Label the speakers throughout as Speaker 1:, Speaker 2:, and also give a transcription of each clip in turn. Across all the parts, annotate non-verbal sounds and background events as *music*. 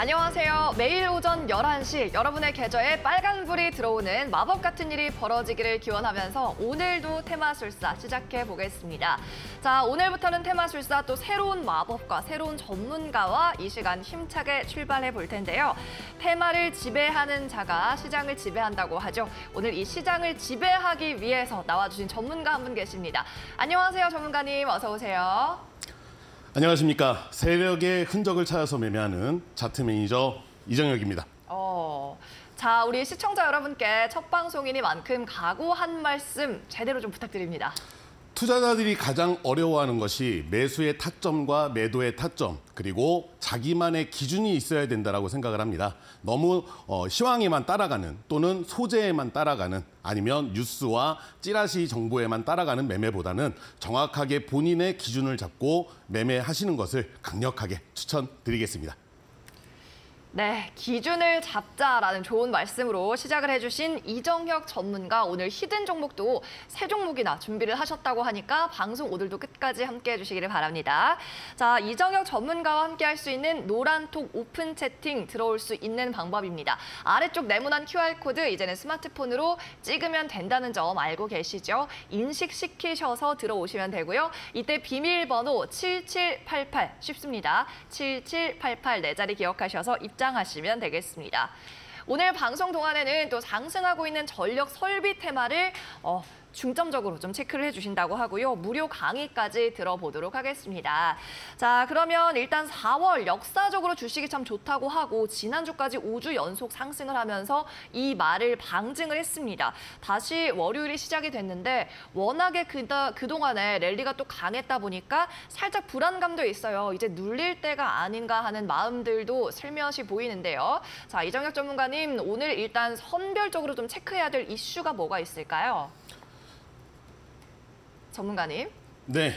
Speaker 1: 안녕하세요. 매일 오전 11시 여러분의 계좌에 빨간불이 들어오는 마법 같은 일이 벌어지기를 기원하면서 오늘도 테마술사 시작해 보겠습니다. 자, 오늘부터는 테마술사 또 새로운 마법과 새로운 전문가와 이 시간 힘차게 출발해 볼 텐데요. 테마를 지배하는 자가 시장을 지배한다고 하죠. 오늘 이 시장을 지배하기 위해서 나와주신 전문가 한 분 계십니다. 안녕하세요, 전문가님. 어서 오세요.
Speaker 2: 안녕하십니까. 새벽의 흔적을 찾아서 매매하는 자트 매니저 이정혁입니다.
Speaker 1: 어, 자, 우리 시청자 여러분께 첫 방송이니만큼 각오 한 말씀 제대로 좀 부탁드립니다.
Speaker 2: 투자자들이 가장 어려워하는 것이 매수의 타점과 매도의 타점 그리고 자기만의 기준이 있어야 된다라고 생각을 합니다. 너무 어, 시황에만 따라가는 또는 소재에만 따라가는 아니면 뉴스와 찌라시 정보에만 따라가는 매매보다는 정확하게 본인의 기준을 잡고 매매하시는 것을 강력하게 추천드리겠습니다.
Speaker 1: 네, 기준을 잡자라는 좋은 말씀으로 시작을 해주신 이정혁 전문가 오늘 히든 종목도 세 종목이나 준비를 하셨다고 하니까 방송 오늘도 끝까지 함께 해주시기를 바랍니다. 자, 이정혁 전문가와 함께 할 수 있는 노란톡 오픈 채팅 들어올 수 있는 방법입니다. 아래쪽 네모난 QR코드 이제는 스마트폰으로 찍으면 된다는 점 알고 계시죠? 인식시키셔서 들어오시면 되고요. 이때 비밀번호 7788 쉽습니다. 7788 네 자리 기억하셔서 입장 감상하시면 되겠습니다. 오늘 방송 동안에는 또 상승하고 있는 전력 설비 테마를 어, 중점적으로 좀 체크를 해주신다고 하고요. 무료 강의까지 들어보도록 하겠습니다. 자, 그러면 일단 4월 역사적으로 주식이 참 좋다고 하고 지난주까지 5주 연속 상승을 하면서 이 말을 방증을 했습니다. 다시 월요일이 시작이 됐는데 워낙에 그다, 그동안에 랠리가 또 강했다 보니까 살짝 불안감도 있어요. 이제 눌릴 때가 아닌가 하는 마음들도 슬며시 보이는데요. 자, 이정혁 전문가님 오늘 일단 선별적으로 좀 체크해야 될 이슈가 뭐가 있을까요? 전문가님.
Speaker 2: 네.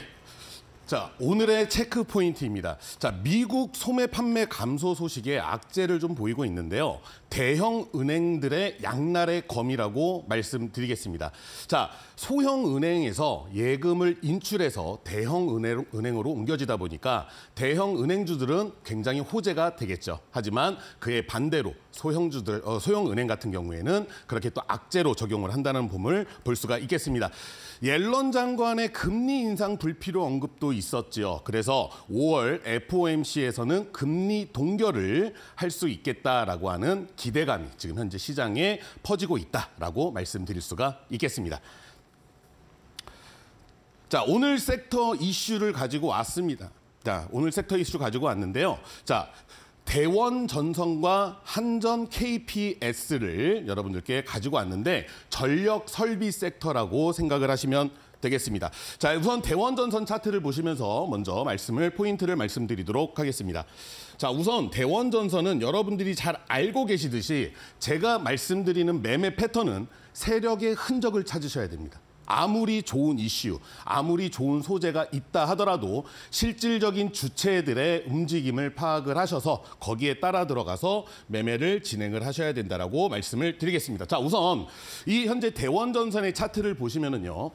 Speaker 2: 자, 오늘의 체크 포인트입니다. 자, 미국 소매 판매 감소 소식에 악재를 좀 보이고 있는데요. 대형 은행들의 양날의 검이라고 말씀드리겠습니다. 자, 소형 은행에서 예금을 인출해서 대형 은행, 은행으로 옮겨지다 보니까 대형 은행주들은 굉장히 호재가 되겠죠. 하지만 그에 반대로 소형주들, 어, 소형 은행 같은 경우에는 그렇게 또 악재로 적용을 한다는 봄을 볼 수가 있겠습니다. 옐런 장관의 금리 인상 불필요 언급도 있었지요. 그래서 5월 FOMC에서는 금리 동결을 할 수 있겠다라고 하는 기대감이 지금 현재 시장에 퍼지고 있다라고 말씀드릴 수가 있겠습니다. 자, 오늘 섹터 이슈를 가지고 왔습니다. 자, 오늘 섹터 이슈 가지고 왔는데요. 자, 대원 전선과 한전 KPS를 여러분들께 가지고 왔는데 전력 설비 섹터라고 생각을 하시면 되겠습니다. 자, 우선 대원 전선 차트를 보시면서 먼저 말씀을 포인트를 말씀드리도록 하겠습니다. 자, 우선 대원 전선은 여러분들이 잘 알고 계시듯이 제가 말씀드리는 매매 패턴은 세력의 흔적을 찾으셔야 됩니다. 아무리 좋은 이슈, 아무리 좋은 소재가 있다 하더라도 실질적인 주체들의 움직임을 파악을 하셔서 거기에 따라 들어가서 매매를 진행을 하셔야 된다라고 말씀을 드리겠습니다. 자, 우선 이 현재 대원 전선의 차트를 보시면은요.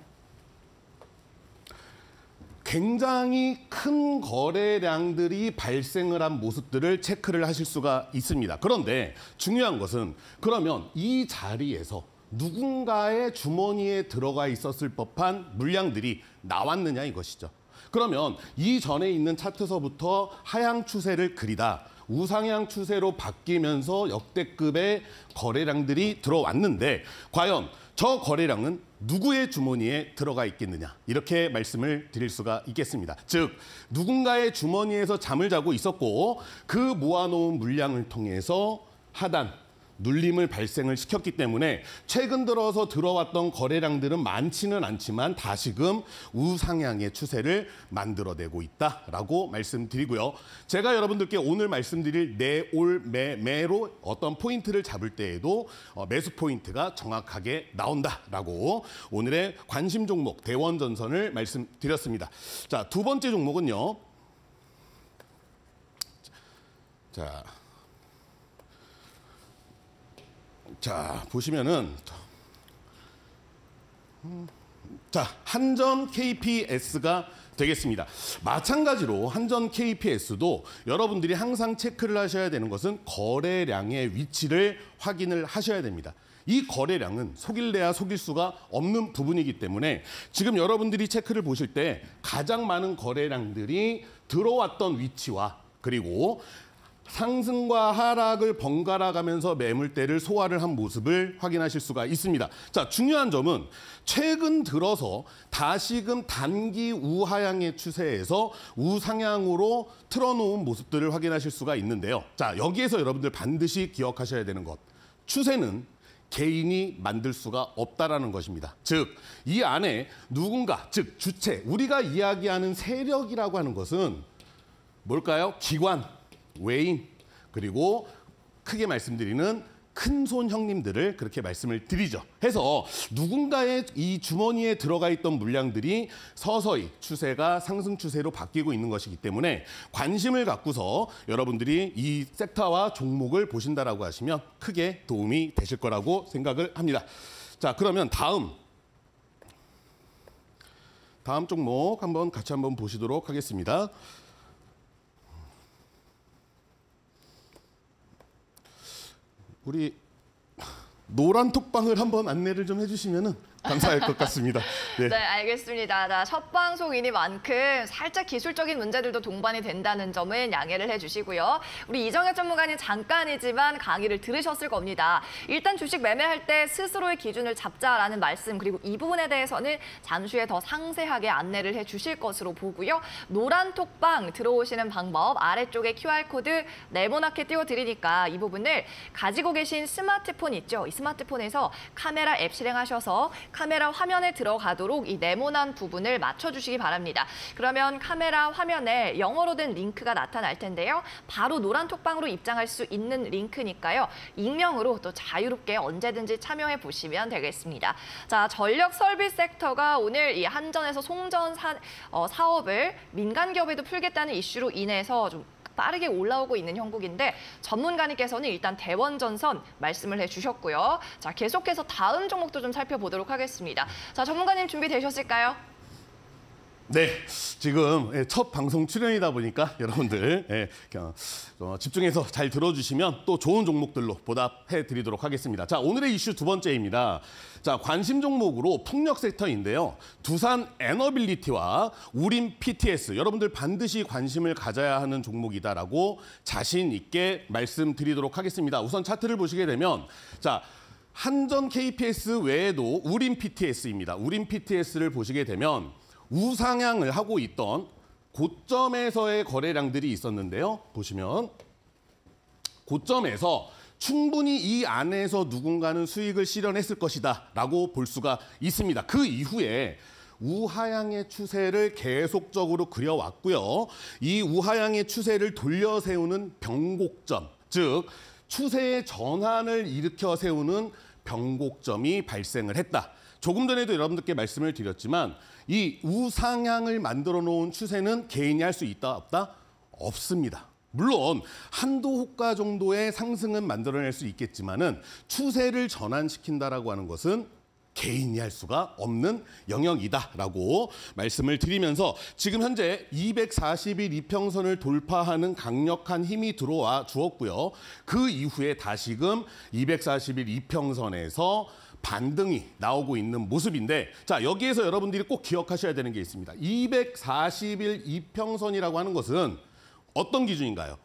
Speaker 2: 굉장히 큰 거래량들이 발생을 한 모습들을 체크를 하실 수가 있습니다. 그런데 중요한 것은 그러면 이 자리에서 누군가의 주머니에 들어가 있었을 법한 물량들이 나왔느냐 이것이죠. 그러면 이전에 있는 차트서부터 하향 추세를 그리다 우상향 추세로 바뀌면서 역대급의 거래량들이 들어왔는데 과연 저 거래량은 누구의 주머니에 들어가 있겠느냐 이렇게 말씀을 드릴 수가 있겠습니다. 즉 누군가의 주머니에서 잠을 자고 있었고 그 모아놓은 물량을 통해서 하단 눌림을 발생을 시켰기 때문에 최근 들어서 들어왔던 거래량들은 많지는 않지만 다시금 우상향의 추세를 만들어내고 있다라고 말씀드리고요. 제가 여러분들께 오늘 말씀드릴 내 올 매매로 어떤 포인트를 잡을 때에도 어, 매수 포인트가 정확하게 나온다라고 오늘의 관심 종목 대원 전선을 말씀드렸습니다. 자, 두 번째 종목은요. 자. 자, 보시면은 음, 자, 한전 KPS가 되겠습니다. 마찬가지로 한전 KPS도 여러분들이 항상 체크를 하셔야 되는 것은 거래량의 위치를 확인을 하셔야 됩니다. 이 거래량은 속일래야 속일 수가 없는 부분이기 때문에 지금 여러분들이 체크를 보실 때 가장 많은 거래량들이 들어왔던 위치와 그리고 상승과 하락을 번갈아 가면서 매물대를 소화를 한 모습을 확인하실 수가 있습니다. 자, 중요한 점은 최근 들어서 다시금 단기 우하향의 추세에서 우상향으로 틀어놓은 모습들을 확인하실 수가 있는데요. 자, 여기에서 여러분들 반드시 기억하셔야 되는 것. 추세는 개인이 만들 수가 없다라는 것입니다. 즉, 이 안에 누군가, 즉 주체, 우리가 이야기하는 세력이라고 하는 것은 뭘까요? 기관, 외인 그리고 크게 말씀드리는 큰손 형님들을 그렇게 말씀을 드리죠. 해서 누군가의 이 주머니에 들어가 있던 물량들이 서서히 추세가 상승 추세로 바뀌고 있는 것이기 때문에 관심을 갖고서 여러분들이 이 섹터와 종목을 보신다라고 하시면 크게 도움이 되실 거라고 생각을 합니다. 자, 그러면 다음 다음 종목 한번 같이 한번 보시도록 하겠습니다. 우리 노란 톡방을 한번 안내를 좀 해주시면은 감사할 것 같습니다. *laughs* 네, 네
Speaker 1: 알겠습니다. 첫 방송이니만큼 살짝 기술적인 문제들도 동반이 된다는 점은 양해를 해주시고요. 우리 이정혁 전문가님 잠깐이지만 강의를 들으셨을 겁니다. 일단 주식 매매할 때 스스로의 기준을 잡자라는 말씀 그리고 이 부분에 대해서는 잠시 후에 더 상세하게 안내를 해주실 것으로 보고요. 노란 톡방 들어오시는 방법 아래쪽에 QR코드 네모나게 띄워드리니까 이 부분을 가지고 계신 스마트폰 있죠? 이 스마트폰에서 카메라 앱 실행하셔서 카메라 화면에 들어가도록 이 네모난 부분을 맞춰주시기 바랍니다. 그러면 카메라 화면에 영어로 된 링크가 나타날 텐데요. 바로 노란 톡방으로 입장할 수 있는 링크니까요. 익명으로 또 자유롭게 언제든지 참여해 보시면 되겠습니다. 자, 전력 설비 섹터가 오늘 이 한전에서 송전 사, 어, 사업을 민간 기업에도 풀겠다는 이슈로 인해서 좀 빠르게 올라오고 있는 형국인데 전문가님께서는 일단 대원전선 말씀을 해주셨고요. 자 계속해서 다음 종목도 좀 살펴보도록 하겠습니다. 자 전문가님 준비되셨을까요?
Speaker 2: 네, 지금 예, 첫 방송 출연이다 보니까 *laughs* 여러분들 예, 어, 집중해서 잘 들어주시면 또 좋은 종목들로 보답해 드리도록 하겠습니다. 자, 오늘의 이슈 두 번째입니다. 자, 관심 종목으로 풍력 섹터인데요. 두산 에너빌리티와 우림 PTS, 여러분들 반드시 관심을 가져야 하는 종목이다라고 자신 있게 말씀드리도록 하겠습니다. 우선 차트를 보시게 되면 자, 한전 KPS 외에도 우림 PTS입니다. 우림 PTS를 보시게 되면 우상향을 하고 있던 고점에서의 거래량들이 있었는데요. 보시면 고점에서 충분히 이 안에서 누군가는 수익을 실현했을 것이다 라고 볼 수가 있습니다. 그 이후에 우하향의 추세를 계속적으로 그려왔고요. 이 우하향의 추세를 돌려 세우는 변곡점, 즉 추세의 전환을 일으켜 세우는 변곡점이 발생을 했다. 조금 전에도 여러분들께 말씀을 드렸지만 이 우상향을 만들어 놓은 추세는 개인이 할 수 있다 없다? 없습니다. 물론 한도 호가 정도의 상승은 만들어낼 수 있겠지만은 추세를 전환시킨다라고 하는 것은 개인이 할 수가 없는 영역이다라고 말씀을 드리면서 지금 현재 240일 이평선을 돌파하는 강력한 힘이 들어와 주었고요. 그 이후에 다시금 240일 이평선에서 반등이 나오고 있는 모습인데 자 여기에서 여러분들이 꼭 기억하셔야 되는 게 있습니다. 240일 이평선이라고 하는 것은 어떤 기준인가요?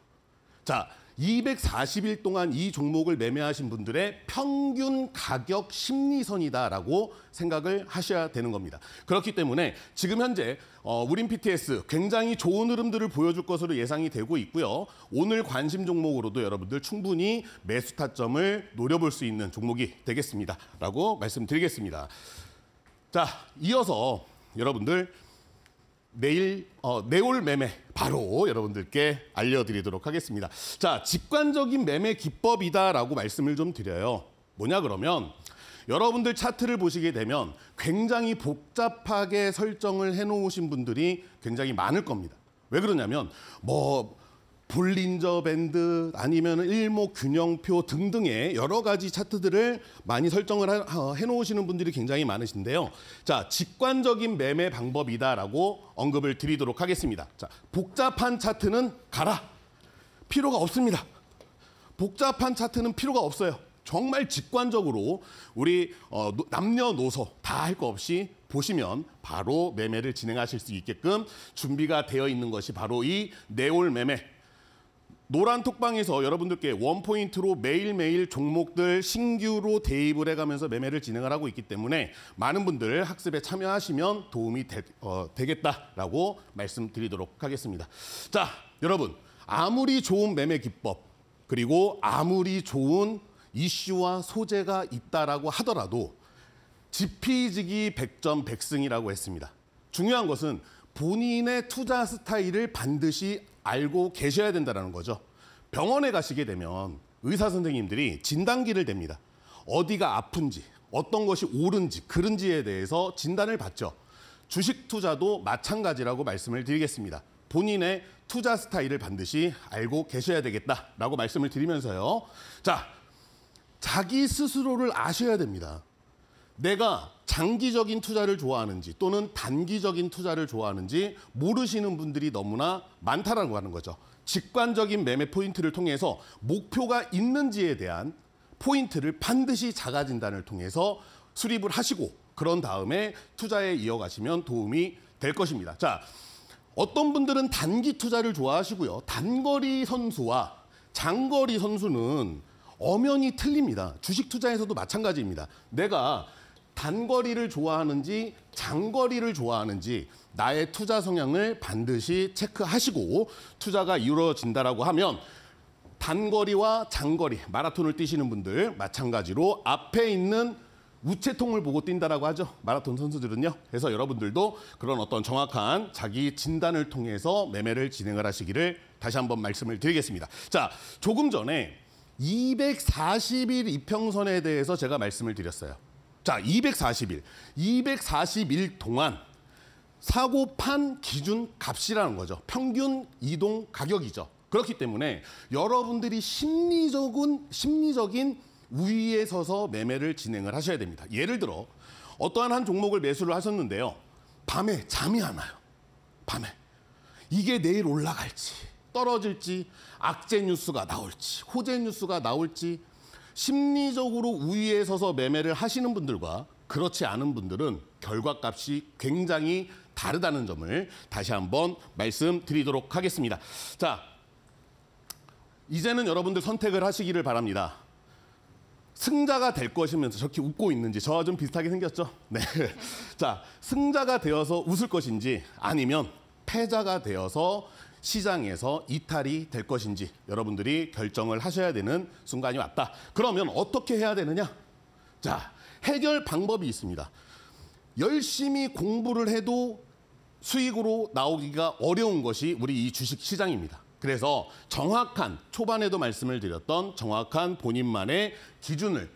Speaker 2: 자 240일 동안 이 종목을 매매하신 분들의 평균 가격 심리선이다라고 생각을 하셔야 되는 겁니다. 그렇기 때문에 지금 현재 어, 우린 PTS 굉장히 좋은 흐름들을 보여줄 것으로 예상이 되고 있고요. 오늘 관심 종목으로도 여러분들 충분히 매수 타점을 노려볼 수 있는 종목이 되겠습니다. 라고 말씀드리겠습니다. 자, 이어서 여러분들 내일 어, 내올 매매 바로 여러분들께 알려드리도록 하겠습니다. 자, 직관적인 매매 기법이다라고 말씀을 좀 드려요. 뭐냐 그러면 여러분들 차트를 보시게 되면 굉장히 복잡하게 설정을 해놓으신 분들이 굉장히 많을 겁니다. 왜 그러냐면 뭐 볼린저 밴드 아니면 일목 균형표 등등의 여러 가지 차트들을 많이 설정을 어, 해놓으시는 분들이 굉장히 많으신데요. 자, 직관적인 매매 방법이다라고 언급을 드리도록 하겠습니다. 자, 복잡한 차트는 가라. 필요가 없습니다. 복잡한 차트는 필요가 없어요. 정말 직관적으로 우리 어, 남녀노소 다 할 거 없이 보시면 바로 매매를 진행하실 수 있게끔 준비가 되어 있는 것이 바로 이 네올 매매 노란 톡방에서 여러분들께 원포인트로 매일매일 종목들 신규로 대입을 해가면서 매매를 진행을 하고 있기 때문에 많은 분들 학습에 참여하시면 도움이 되, 어, 되겠다라고 말씀드리도록 하겠습니다. 자, 여러분 아무리 좋은 매매 기법 그리고 아무리 좋은 이슈와 소재가 있다라고 하더라도 지피지기 100점 100승이라고 했습니다. 중요한 것은 본인의 투자 스타일을 반드시 알고 계셔야 된다는 거죠. 병원에 가시게 되면 의사 선생님들이 진단기를 댑니다. 어디가 아픈지, 어떤 것이 옳은지, 그른지에 대해서 진단을 받죠. 주식 투자도 마찬가지라고 말씀을 드리겠습니다. 본인의 투자 스타일을 반드시 알고 계셔야 되겠다라고 말씀을 드리면서요. 자, 자기 스스로를 아셔야 됩니다. 내가 장기적인 투자를 좋아하는지 또는 단기적인 투자를 좋아하는지 모르시는 분들이 너무나 많다라고 하는 거죠. 직관적인 매매 포인트를 통해서 목표가 있는지에 대한 포인트를 반드시 자가 진단을 통해서 수립을 하시고 그런 다음에 투자에 이어가시면 도움이 될 것입니다. 자, 어떤 분들은 단기 투자를 좋아하시고요. 단거리 선수와 장거리 선수는 엄연히 틀립니다. 주식 투자에서도 마찬가지입니다. 내가 단거리를 좋아하는지 장거리를 좋아하는지 나의 투자 성향을 반드시 체크하시고 투자가 이루어진다라고 하면 단거리와 장거리 마라톤을 뛰시는 분들 마찬가지로 앞에 있는 우체통을 보고 뛴다라고 하죠. 마라톤 선수들은요. 그래서 여러분들도 그런 어떤 정확한 자기 진단을 통해서 매매를 진행을 하시기를 다시 한번 말씀을 드리겠습니다. 자, 조금 전에 240일 이평선에 대해서 제가 말씀을 드렸어요. 자, 240일. 240일 동안 사고판 기준 값이라는 거죠. 평균 이동 가격이죠. 그렇기 때문에 여러분들이 심리적인 심리적인 우위에 서서 매매를 진행을 하셔야 됩니다. 예를 들어 어떠한 한 종목을 매수를 하셨는데요. 밤에 잠이 안 와요. 밤에. 이게 내일 올라갈지 떨어질지 악재 뉴스가 나올지 호재 뉴스가 나올지 심리적으로 우위에 서서 매매를 하시는 분들과 그렇지 않은 분들은 결과값이 굉장히 다르다는 점을 다시 한번 말씀드리도록 하겠습니다. 자, 이제는 여러분들 선택을 하시기를 바랍니다. 승자가 될 것이면서 저렇게 웃고 있는지 저와 좀 비슷하게 생겼죠? 네. *laughs* 자, 승자가 되어서 웃을 것인지 아니면 패자가 되어서 시장에서 이탈이 될 것인지 여러분들이 결정을 하셔야 되는 순간이 왔다. 그러면 어떻게 해야 되느냐? 자, 해결 방법이 있습니다. 열심히 공부를 해도 수익으로 나오기가 어려운 것이 우리 이 주식 시장입니다. 그래서 정확한 초반에도 말씀을 드렸던 정확한 본인만의 기준을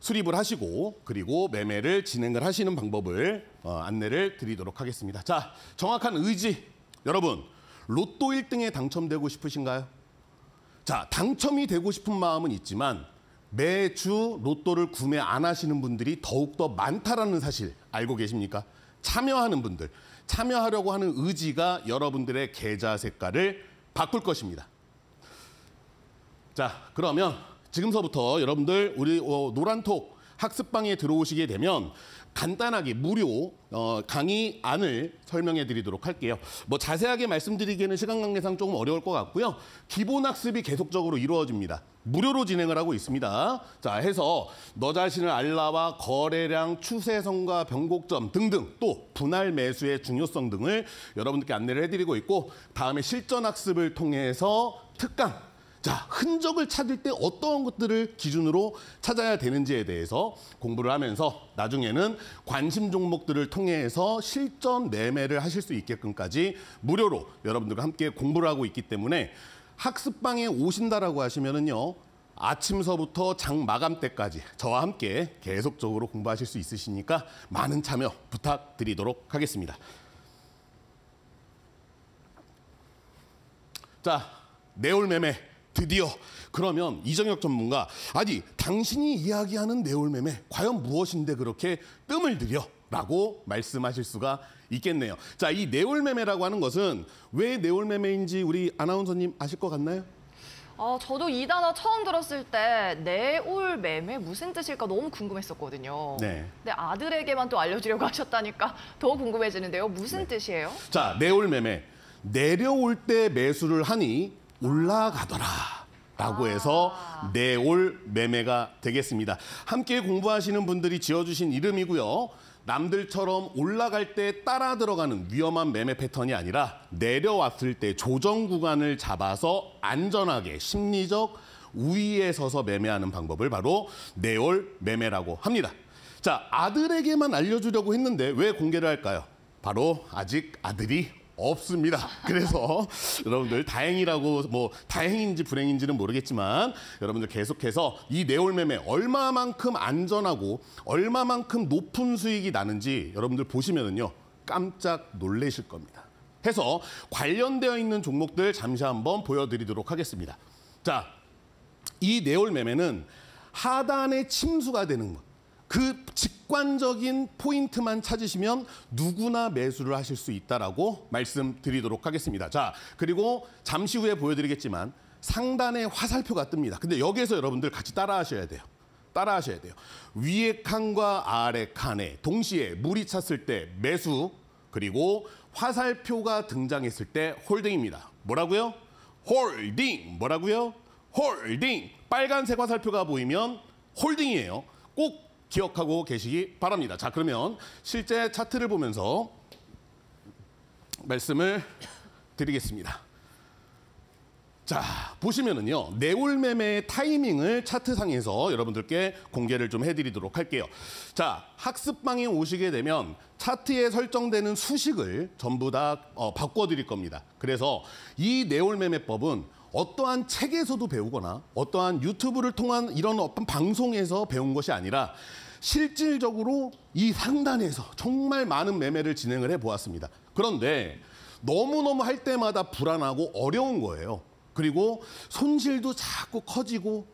Speaker 2: 수립을 하시고 그리고 매매를 진행을 하시는 방법을 어, 안내를 드리도록 하겠습니다. 자, 정확한 의지 여러분 로또 1등에 당첨되고 싶으신가요? 자, 당첨이 되고 싶은 마음은 있지만 매주 로또를 구매 안 하시는 분들이 더욱더 많다라는 사실 알고 계십니까? 참여하는 분들, 참여하려고 하는 의지가 여러분들의 계좌 색깔을 바꿀 것입니다. 자, 그러면 지금서부터 여러분들 우리 어, 노란톡 학습방에 들어오시게 되면 간단하게 무료 어, 강의 안을 설명해 드리도록 할게요. 뭐 자세하게 말씀드리기에는 시간 관계상 조금 어려울 것 같고요. 기본 학습이 계속적으로 이루어집니다. 무료로 진행을 하고 있습니다. 자, 해서 너 자신을 알라와 거래량, 추세선과 변곡점 등등 또 분할 매수의 중요성 등을 여러분들께 안내를 해드리고 있고 다음에 실전 학습을 통해서 특강 자, 흔적을 찾을 때어떤 것들을 기준으로 찾아야 되는지에 대해서 공부를 하면서 나중에는 관심 종목들을 통해서 실전 매매를 하실 수 있게끔까지 무료로 여러분들과 함께 공부를 하고 있기 때문에 학습방에 오신다라고 하시면은요. 아침서부터 장 마감 때까지 저와 함께 계속적으로 공부하실 수 있으시니까 많은 참여 부탁드리도록 하겠습니다. 자, 내올 매매 드디어 그러면 이정혁 전문가 아니 당신이 이야기하는 네올매매 과연 무엇인데 그렇게 뜸을 들여 라고 말씀하실 수가 있겠네요. 자, 이네올매매라고 하는 것은 왜네올매매인지 우리 아나운서님 아실 것 같나요?
Speaker 1: 아, 저도 이 단어 처음 들었을 때 내올 매매 무슨 뜻일까 너무 궁금했었거든요. 네. 근데 아들에게만 또 알려주려고 *laughs* 하셨다니까 더 궁금해지는데요. 무슨 네. 뜻이에요?
Speaker 2: 자, 내올 매매. 내려올 때 매수를 하니 올라가더라. 라고 아. 해서 내올 매매가 되겠습니다. 함께 공부하시는 분들이 지어주신 이름이고요. 남들처럼 올라갈 때 따라 들어가는 위험한 매매 패턴이 아니라 내려왔을 때 조정 구간을 잡아서 안전하게 심리적 우위에 서서 매매하는 방법을 바로 내올 매매라고 합니다. 자, 아들에게만 알려주려고 했는데 왜 공개를 할까요? 바로 아직 아들이 없습니다. *laughs* 그래서 여러분들 다행이라고 뭐 다행인지 불행인지는 모르겠지만 여러분들 계속해서 이 내올매매 얼마만큼 안전하고 얼마만큼 높은 수익이 나는지 여러분들 보시면은요 깜짝 놀라실 겁니다. 해서 관련되어 있는 종목들 잠시 한번 보여드리도록 하겠습니다. 자, 이 내올 매매는 하단에 침수가 되는 것. 그 직관적인 포인트만 찾으시면 누구나 매수를 하실 수 있다라고 말씀드리도록 하겠습니다. 자, 그리고 잠시 후에 보여드리겠지만 상단에 화살표가 뜹니다. 근데 여기에서 여러분들 같이 따라 하셔야 돼요. 따라 하셔야 돼요. 위에 칸과 아래 칸에 동시에 물이 찼을 때 매수 그리고 화살표가 등장했을 때 홀딩입니다. 뭐라고요? 홀딩. 뭐라고요? 홀딩. 빨간색 화살표가 보이면 홀딩이에요. 꼭 기억하고 계시기 바랍니다. 자, 그러면 실제 차트를 보면서 말씀을 드리겠습니다. 자, 보시면은요. 내올 매매의 타이밍을 차트상에서 여러분들께 공개를 좀 해드리도록 할게요. 자, 학습방에 오시게 되면 차트에 설정되는 수식을 전부 다 어, 바꿔드릴 겁니다. 그래서 이 내올 매매법은 어떠한 책에서도 배우거나 어떠한 유튜브를 통한 이런 어떤 방송에서 배운 것이 아니라 실질적으로 이 상단에서 정말 많은 매매를 진행을 해보았습니다. 그런데 너무너무 할 때마다 불안하고 어려운 거예요. 그리고 손실도 자꾸 커지고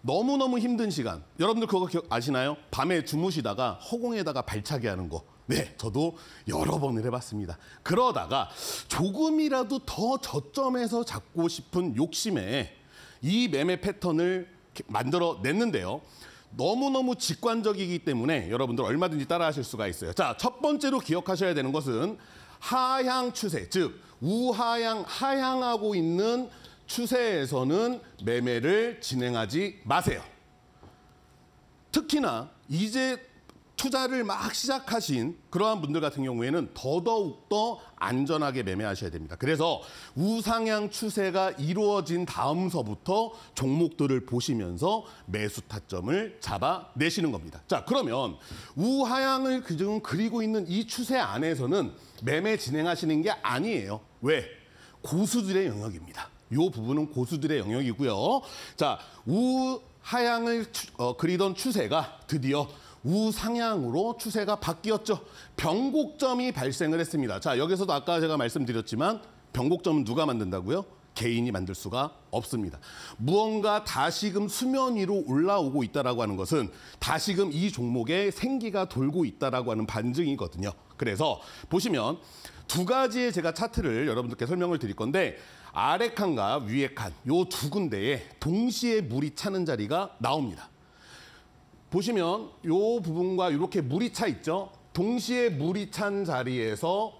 Speaker 2: 너무너무 힘든 시간. 여러분들 그거 기억 아시나요? 밤에 주무시다가 허공에다가 발차기 하는 거. 네, 저도 여러 번을 해봤습니다. 그러다가 조금이라도 더 저점에서 잡고 싶은 욕심에 이 매매 패턴을 만들어 냈는데요. 너무너무 직관적이기 때문에 여러분들 얼마든지 따라하실 수가 있어요. 자, 첫 번째로 기억하셔야 되는 것은 하향 추세, 즉 우하향, 하향하고 있는 추세에서는 매매를 진행하지 마세요. 특히나 이제 투자를 막 시작하신 그러한 분들 같은 경우에는 더더욱 더 안전하게 매매하셔야 됩니다. 그래서 우상향 추세가 이루어진 다음서부터 종목들을 보시면서 매수 타점을 잡아내시는 겁니다. 자, 그러면 우하향을 지금 그리고 있는 이 추세 안에서는 매매 진행하시는 게 아니에요. 왜? 고수들의 영역입니다. 이 부분은 고수들의 영역이고요. 자, 우하향을 어, 그리던 추세가 드디어 우상향으로 추세가 바뀌었죠. 변곡점이 발생을 했습니다. 자, 여기서도 아까 제가 말씀드렸지만 변곡점은 누가 만든다고요? 개인이 만들 수가 없습니다. 무언가 다시금 수면 위로 올라오고 있다라고 하는 것은 다시금 이 종목에 생기가 돌고 있다라고 하는 반증이거든요. 그래서 보시면 두 가지의 제가 차트를 여러분들께 설명을 드릴 건데 아래 칸과 위에 칸, 요두 군데에 동시에 물이 차는 자리가 나옵니다. 보시면 이 부분과 이렇게 물이 차 있죠. 동시에 물이 찬 자리에서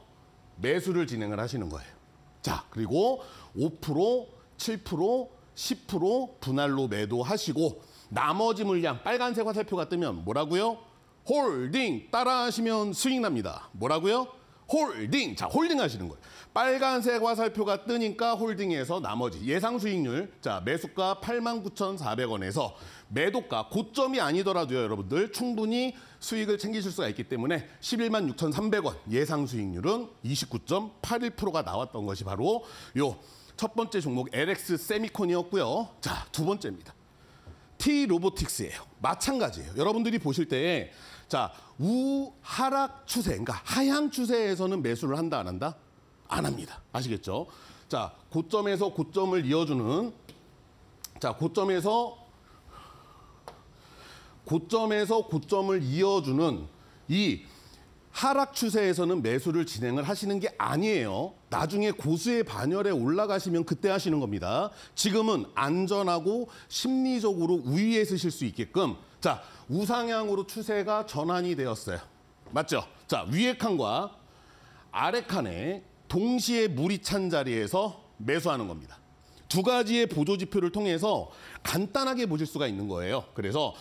Speaker 2: 매수를 진행을 하시는 거예요. 자, 그리고 5%, 7%, 10% 분할로 매도하시고 나머지 물량 빨간색 화살표가 뜨면 뭐라고요? 홀딩 따라하시면 스윙 납니다. 뭐라고요? 홀딩. 자, 홀딩 하시는 거예요. 빨간색 화살표가 뜨니까 홀딩에서 나머지 예상 수익률. 자, 매수가 89,400원에서 매도가 고점이 아니더라도요, 여러분들 충분히 수익을 챙기실 수가 있기 때문에 11만 6,300원 예상 수익률은 29.81%가 나왔던 것이 바로 요 첫 번째 종목 LX 세미콘이었고요. 자, 두 번째입니다. T 로보틱스예요. 마찬가지예요. 여러분들이 보실 때에 자, 우하락 추세, 그러니까 하향 추세에서는 매수를 한다 안 한다? 안 합니다. 아시겠죠? 자, 고점에서 고점을 이어주는 자, 고점에서 고점에서 고점을 이어주는 이 하락 추세에서는 매수를 진행을 하시는 게 아니에요. 나중에 고수의 반열에 올라가시면 그때 하시는 겁니다. 지금은 안전하고 심리적으로 우위에 서실 수 있게끔 자 우상향으로 추세가 전환이 되었어요. 맞죠? 자 위에 칸과 아래 칸에 동시에 물이 찬 자리에서 매수하는 겁니다. 두 가지의 보조 지표를 통해서 간단하게 보실 수가 있는 거예요. 그래서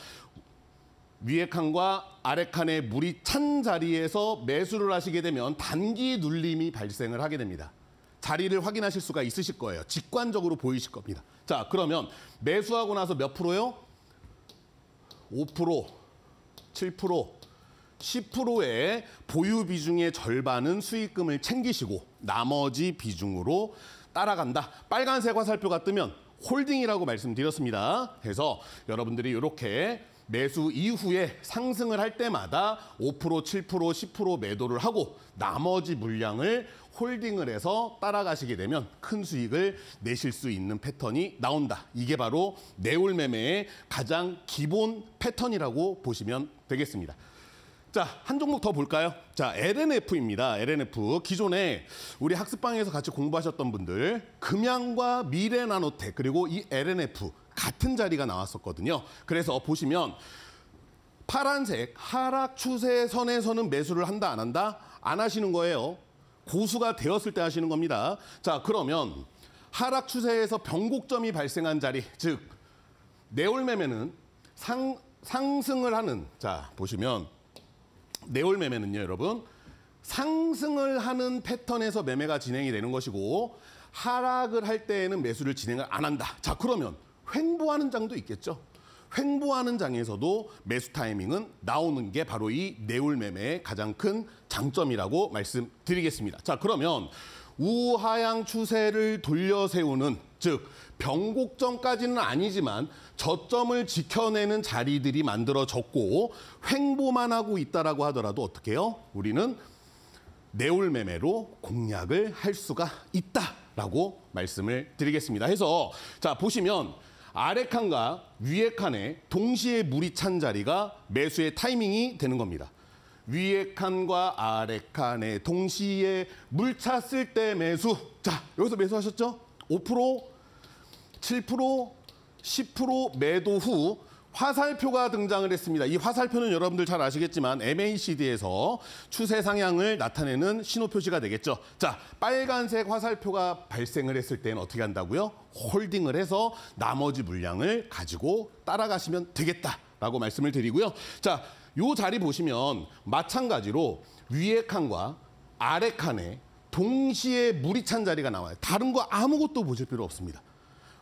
Speaker 2: 위에 칸과 아래 칸에 물이 찬 자리에서 매수를 하시게 되면 단기 눌림이 발생을 하게 됩니다. 자리를 확인하실 수가 있으실 거예요. 직관적으로 보이실 겁니다. 자, 그러면 매수하고 나서 몇 프로요? 5%, 7%, 10%의 보유 비중의 절반은 수익금을 챙기시고 나머지 비중으로 따라간다. 빨간색 화살표가 뜨면 홀딩이라고 말씀드렸습니다. 그래서 여러분들이 이렇게 매수 이후에 상승을 할 때마다 5%, 7%, 10% 매도를 하고 나머지 물량을 홀딩을 해서 따라가시게 되면 큰 수익을 내실 수 있는 패턴이 나온다. 이게 바로 내올 매매의 가장 기본 패턴이라고 보시면 되겠습니다. 자, 한 종목 더 볼까요? 자, LNF입니다. LNF. 기존에 우리 학습방에서 같이 공부하셨던 분들, 금양과 미래 나노텍, 그리고 이 LNF, 같은 자리가 나왔었거든요. 그래서 보시면 파란색 하락 추세 선에서는 매수를 한다 안 한다 안 하시는 거예요. 고수가 되었을 때 하시는 겁니다. 자 그러면 하락 추세에서 변곡점이 발생한 자리 즉 내올매매는 상, 상승을 하는 자 보시면 내올매매는요 여러분 상승을 하는 패턴에서 매매가 진행이 되는 것이고 하락을 할 때에는 매수를 진행을 안 한다. 자 그러면 횡보하는 장도 있겠죠. 횡보하는 장에서도 매수 타이밍은 나오는 게 바로 이 내울 매매의 가장 큰 장점이라고 말씀드리겠습니다. 자, 그러면 우하향 추세를 돌려 세우는 즉병곡점까지는 아니지만 저점을 지켜내는 자리들이 만들어졌고 횡보만 하고 있다라고 하더라도 어떻게 해요? 우리는 내올 매매로 공략을 할 수가 있다라고 말씀을 드리겠습니다. 해서 자, 보시면 아래 칸과 위에 칸에 동시에 물이 찬 자리가 매수의 타이밍이 되는 겁니다. 위에 칸과 아래 칸에 동시에 물 찼을 때 매수. 자, 여기서 매수하셨죠? 5%, 7%, 10% 매도 후 화살표가 등장을 했습니다. 이 화살표는 여러분들 잘 아시겠지만 MACD에서 추세 상향을 나타내는 신호 표시가 되겠죠. 자, 빨간색 화살표가 발생을 했을 때는 어떻게 한다고요? 홀딩을 해서 나머지 물량을 가지고 따라가시면 되겠다라고 말씀을 드리고요. 자, 요 자리 보시면 마찬가지로 위에 칸과 아래 칸에 동시에 물이 찬 자리가 나와요. 다른 거 아무것도 보실 필요 없습니다.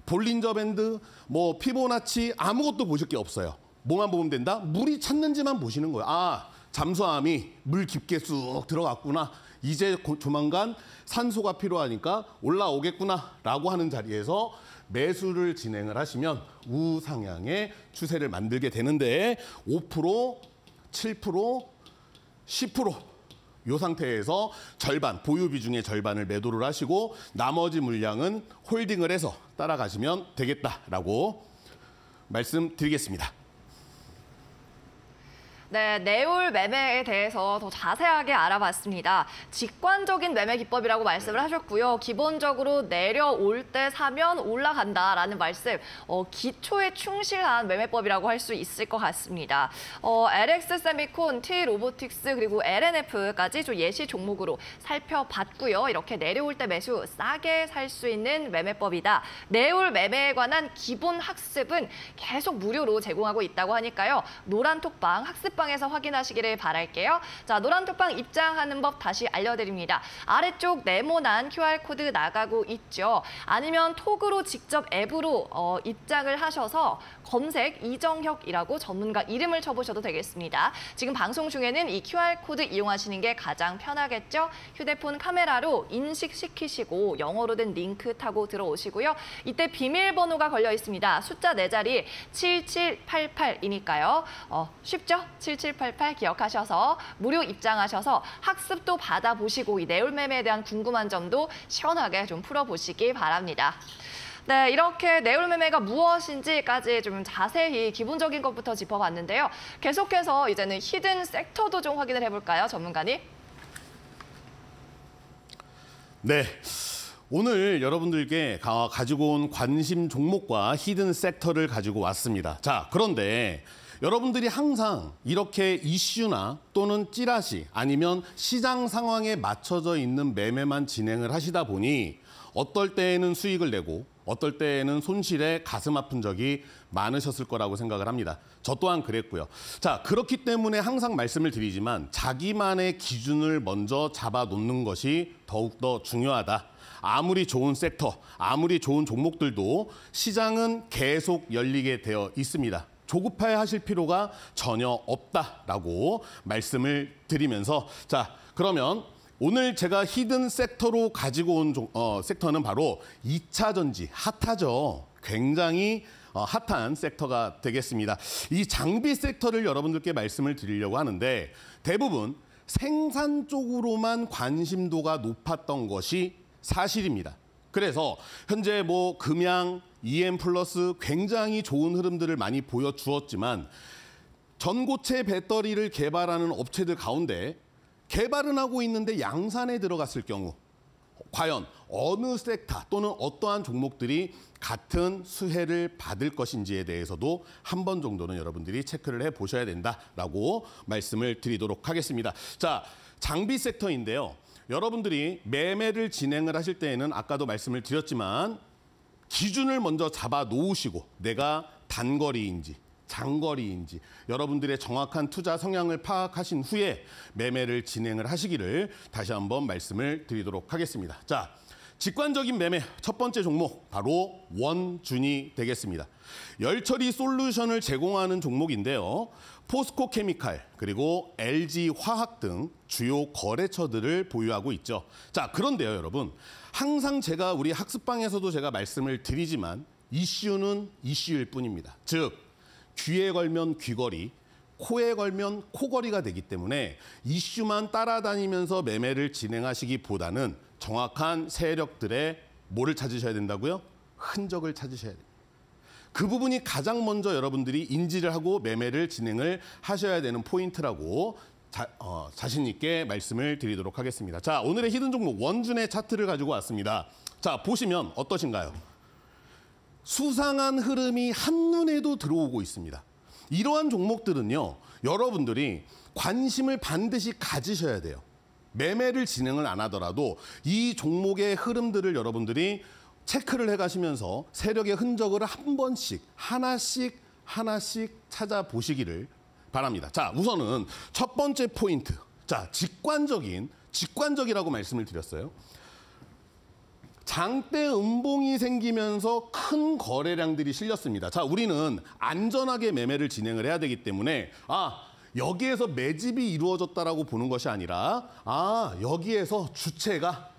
Speaker 2: 볼린저 밴드, 뭐 피보나치 아무것도 보실 게 없어요. 뭐만 보면 된다? 물이 찼는지만 보시는 거예요. 아, 잠수함이 물 깊게 쑥 들어갔구나. 이제 조만간 산소가 필요하니까 올라오겠구나 라고 하는 자리에서 매수를 진행을 하시면 우상향의 추세를 만들게 되는데 5%, 7%, 10%이 상태에서 절반, 보유 비중의 절반을 매도를 하시고 나머지 물량은 홀딩을 해서 따라가시면 되겠다라고 말씀드리겠습니다.
Speaker 1: 네, 내올 매매에 대해서 더 자세하게 알아봤습니다. 직관적인 매매 기법이라고 말씀을 하셨고요. 기본적으로 내려올 때 사면 올라간다라는 말씀, 어, 기초에 충실한 매매법이라고 할 수 있을 것 같습니다. 어, LX 세미콘, T 로보틱스 그리고 LNF까지 좀 예시 종목으로 살펴봤고요. 이렇게 내려올 때 매수 싸게 살 수 있는 매매법이다. 내올 매매에 관한 기본 학습은 계속 무료로 제공하고 있다고 하니까요. 노란 톡방 학습 톡방에서 확인하시기를 바랄게요. 자, 노란톡방 입장하는 법 다시 알려드립니다. 아래쪽 네모난 QR코드 나가고 있죠. 아니면 톡으로 직접 앱으로 어, 입장을 하셔서 검색 이정혁이라고 전문가 이름을 쳐보셔도 되겠습니다. 지금 방송 중에는 이 QR코드 이용하시는 게 가장 편하겠죠? 휴대폰 카메라로 인식시키시고 영어로 된 링크 타고 들어오시고요. 이때 비밀번호가 걸려 있습니다. 숫자 네자리 7788이니까요. 어, 쉽죠? 7788 기억하셔서 무료 입장하셔서 학습도 받아보시고 이 내울매매에 대한 궁금한 점도 시원하게 좀 풀어보시기 바랍니다. 네, 이렇게 내울매매가 무엇인지까지 좀 자세히 기본적인 것부터 짚어봤는데요. 계속해서 이제는 히든 섹터도 좀 확인을 해볼까요, 전문가님?
Speaker 2: 네. 오늘 여러분들께 가지고 온 관심 종목과 히든 섹터를 가지고 왔습니다. 자, 그런데 여러분들이 항상 이렇게 이슈나 또는 찌라시 아니면 시장 상황에 맞춰져 있는 매매만 진행을 하시다 보니 어떨 때에는 수익을 내고 어떨 때에는 손실에 가슴 아픈 적이 많으셨을 거라고 생각을 합니다. 저 또한 그랬고요. 자, 그렇기 때문에 항상 말씀을 드리지만 자기만의 기준을 먼저 잡아 놓는 것이 더욱더 중요하다. 아무리 좋은 섹터, 아무리 좋은 종목들도 시장은 계속 열리게 되어 있습니다. 조급해 하실 필요가 전혀 없다라고 말씀을 드리면서 자, 그러면 오늘 제가 히든 섹터로 가지고 온 어, 섹터는 바로 2차 전지, 핫하죠. 굉장히 어, 핫한 섹터가 되겠습니다. 이 장비 섹터를 여러분들께 말씀을 드리려고 하는데 대부분 생산 쪽으로만 관심도가 높았던 것이 사실입니다. 그래서 현재 뭐 금양, EM 플러스 굉장히 좋은 흐름들을 많이 보여주었지만 전고체 배터리를 개발하는 업체들 가운데 개발은 하고 있는데 양산에 들어갔을 경우 과연 어느 섹터 또는 어떠한 종목들이 같은 수혜를 받을 것인지에 대해서도 한 번 정도는 여러분들이 체크를 해보셔야 된다라고 말씀을 드리도록 하겠습니다. 자, 장비 섹터인데요. 여러분들이 매매를 진행을 하실 때에는 아까도 말씀을 드렸지만 기준을 먼저 잡아 놓으시고 내가 단거리인지 장거리인지 여러분들의 정확한 투자 성향을 파악하신 후에 매매를 진행을 하시기를 다시 한번 말씀을 드리도록 하겠습니다. 자, 직관적인 매매 첫 번째 종목 바로 원준이 되겠습니다. 열처리 솔루션을 제공하는 종목인데요. 포스코 케미칼 그리고 LG 화학 등 주요 거래처들을 보유하고 있죠. 자, 그런데요, 여러분. 항상 제가 우리 학습방에서도 제가 말씀을 드리지만 이슈는 이슈일 뿐입니다. 즉 귀에 걸면 귀걸이, 코에 걸면 코걸이가 되기 때문에 이슈만 따라다니면서 매매를 진행하시기보다는 정확한 세력들의 뭐를 찾으셔야 된다고요? 흔적을 찾으셔야 됩니다. 그 부분이 가장 먼저 여러분들이 인지를 하고 매매를 진행을 하셔야 되는 포인트라고 자, 어, 자신 있게 말씀을 드리도록 하겠습니다. 자, 오늘의 히든 종목 원준의 차트를 가지고 왔습니다. 자, 보시면 어떠신가요? 수상한 흐름이 한눈에도 들어오고 있습니다. 이러한 종목들은요, 여러분들이 관심을 반드시 가지셔야 돼요. 매매를 진행을 안 하더라도 이 종목의 흐름들을 여러분들이 체크를 해 가시면서 세력의 흔적을 한 번씩, 하나씩, 하나씩 찾아보시기를 바랍니다. 자, 우선은 첫 번째 포인트. 자, 직관적인, 직관적이라고 말씀을 드렸어요. 장대 음봉이 생기면서 큰 거래량들이 실렸습니다. 자, 우리는 안전하게 매매를 진행을 해야 되기 때문에 아, 여기에서 매집이 이루어졌다라고 보는 것이 아니라 아, 여기에서 주체가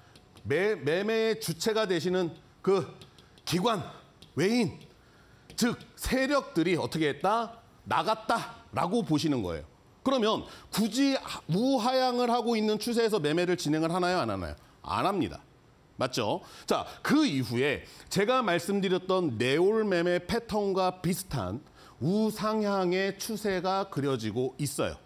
Speaker 2: 매, 매매의 주체가 되시는 그 기관, 외인, 즉 세력들이 어떻게 했다? 나갔다라고 보시는 거예요. 그러면 굳이 무하향을 하고 있는 추세에서 매매를 진행을 하나요? 안 하나요? 안 합니다. 맞죠? 자, 그 이후에 제가 말씀드렸던 네올 매매 패턴과 비슷한 우상향의 추세가 그려지고 있어요.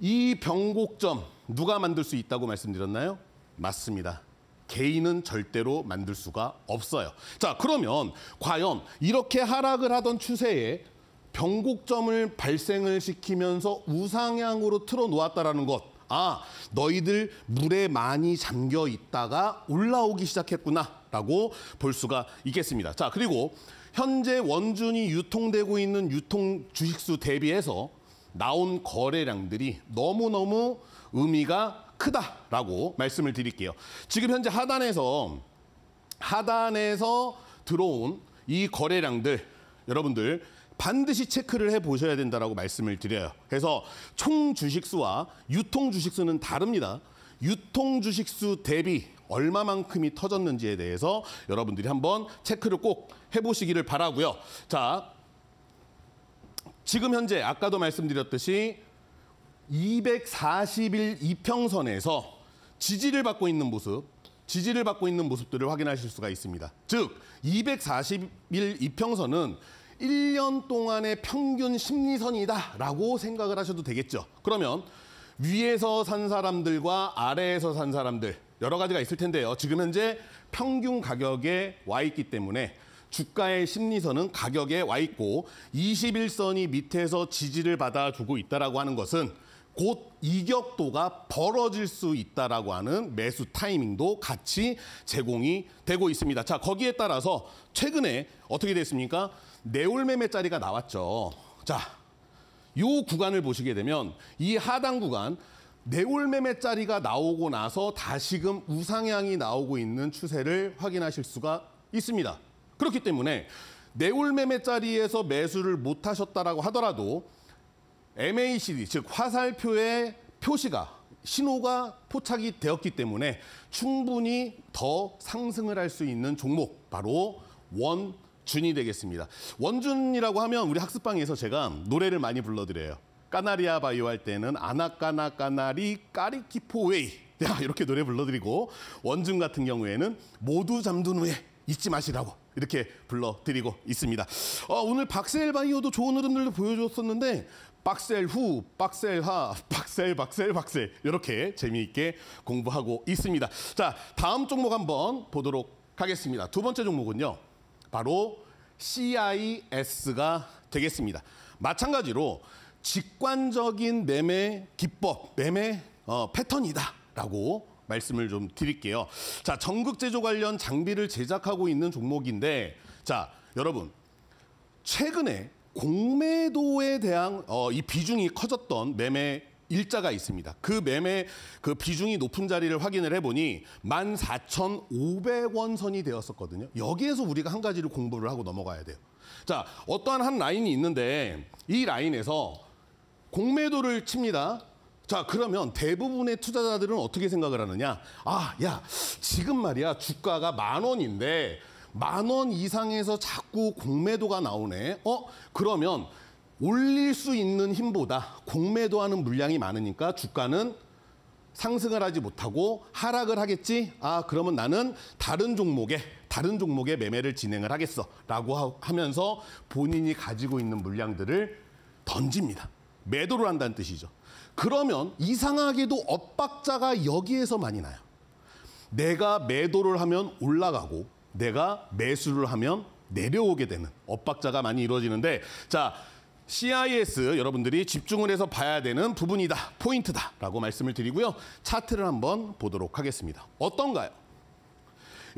Speaker 2: 이 변곡점 누가 만들 수 있다고 말씀드렸나요? 맞습니다. 개인은 절대로 만들 수가 없어요. 자, 그러면 과연 이렇게 하락을 하던 추세에 변곡점을 발생을 시키면서 우상향으로 틀어 놓았다라는 것 아, 너희들 물에 많이 잠겨 있다가 올라오기 시작했구나라고 볼 수가 있겠습니다. 자, 그리고 현재 원준이 유통되고 있는 유통 주식수 대비해서 나온 거래량들이 너무너무 의미가 크다라고 말씀을 드릴게요. 지금 현재 하단에서 하단에서 들어온 이 거래량들 여러분들 반드시 체크를 해보셔야 된다라고 말씀을 드려요. 그래서 총 주식수와 유통 주식수는 다릅니다. 유통 주식수 대비 얼마만큼이 터졌는지에 대해서 여러분들이 한번 체크를 꼭 해보시기를 바라고요. 자, 지금 현재 아까도 말씀드렸듯이 241 이평선에서 지지를 받고 있는 모습, 지지를 받고 있는 모습들을 확인하실 수가 있습니다. 즉, 241 이평선은 1년 동안의 평균 심리선이다라고 생각을 하셔도 되겠죠. 그러면 위에서 산 사람들과 아래에서 산 사람들 여러 가지가 있을 텐데요. 지금 현재 평균 가격에 와 있기 때문에 주가의 심리선은 가격에 와 있고 21선이 밑에서 지지를 받아주고 있다라고 하는 것은 곧 이격도가 벌어질 수 있다라고 하는 매수 타이밍도 같이 제공이 되고 있습니다. 자, 거기에 따라서 최근에 어떻게 됐습니까? 네올매매짜리가 나왔죠. 자, 요 구간을 보시게 되면 이 하단 구간 네올매매짜리가 나오고 나서 다시금 우상향이 나오고 있는 추세를 확인하실 수가 있습니다. 그렇기 때문에 네올매매짜리에서 매수를 못하셨다라고 하더라도 MACD, 즉 화살표의 표시가 신호가 포착이 되었기 때문에 충분히 더 상승을 할 수 있는 종목, 바로 원 준이 되겠습니다. 원준이라고 하면 우리 학습방에서 제가 노래를 많이 불러드려요. 까나리아 바이오 할 때는 아나까나 까나리 까리키포웨이 *laughs* 이렇게 노래 불러드리고 원준 같은 경우에는 모두 잠든 후에 잊지 마시라고 이렇게 불러드리고 있습니다. 어, 오늘 박셀 바이오도 좋은 흐름들도 보여줬었는데 박셀 후, 박셀 하, *laughs* 박셀, 박셀, 박셀 이렇게 재미있게 공부하고 있습니다. 자, 다음 종목 한번 보도록 하겠습니다. 두 번째 종목은요. 바로 CIS가 되겠습니다. 마찬가지로 직관적인 매매 기법, 매매 어, 패턴이다라고 말씀을 좀 드릴게요. 자, 전극 제조 관련 장비를 제작하고 있는 종목인데 자, 여러분 최근에 공매도에 대한 어, 이 비중이 커졌던 매매 일자가 있습니다. 그 매매 그 비중이 높은 자리를 확인을 해보니 14,500원 선이 되었었거든요. 여기에서 우리가 한 가지를 공부를 하고 넘어가야 돼요. 자, 어떠한 한 라인이 있는데 이 라인에서 공매도를 칩니다. 자, 그러면 대부분의 투자자들은 어떻게 생각을 하느냐? 아, 야, 지금 말이야. 주가가 만 원인데 만원 이상에서 자꾸 공매도가 나오네. 어? 그러면 올릴 수 있는 힘보다 공매도하는 물량이 많으니까 주가는 상승을 하지 못하고 하락을 하겠지? 아, 그러면 나는 다른 종목에, 다른 종목에 매매를 진행을 하겠어. 라고 하면서 본인이 가지고 있는 물량들을 던집니다. 매도를 한다는 뜻이죠. 그러면 이상하게도 엇박자가 여기에서 많이 나요. 내가 매도를 하면 올라가고 내가 매수를 하면 내려오게 되는 엇박자가 많이 이루어지는데 자 CIS 여러분들이 집중을 해서 봐야 되는 부분이다, 포인트다 라고 말씀을 드리고요. 차트를 한번 보도록 하겠습니다. 어떤가요?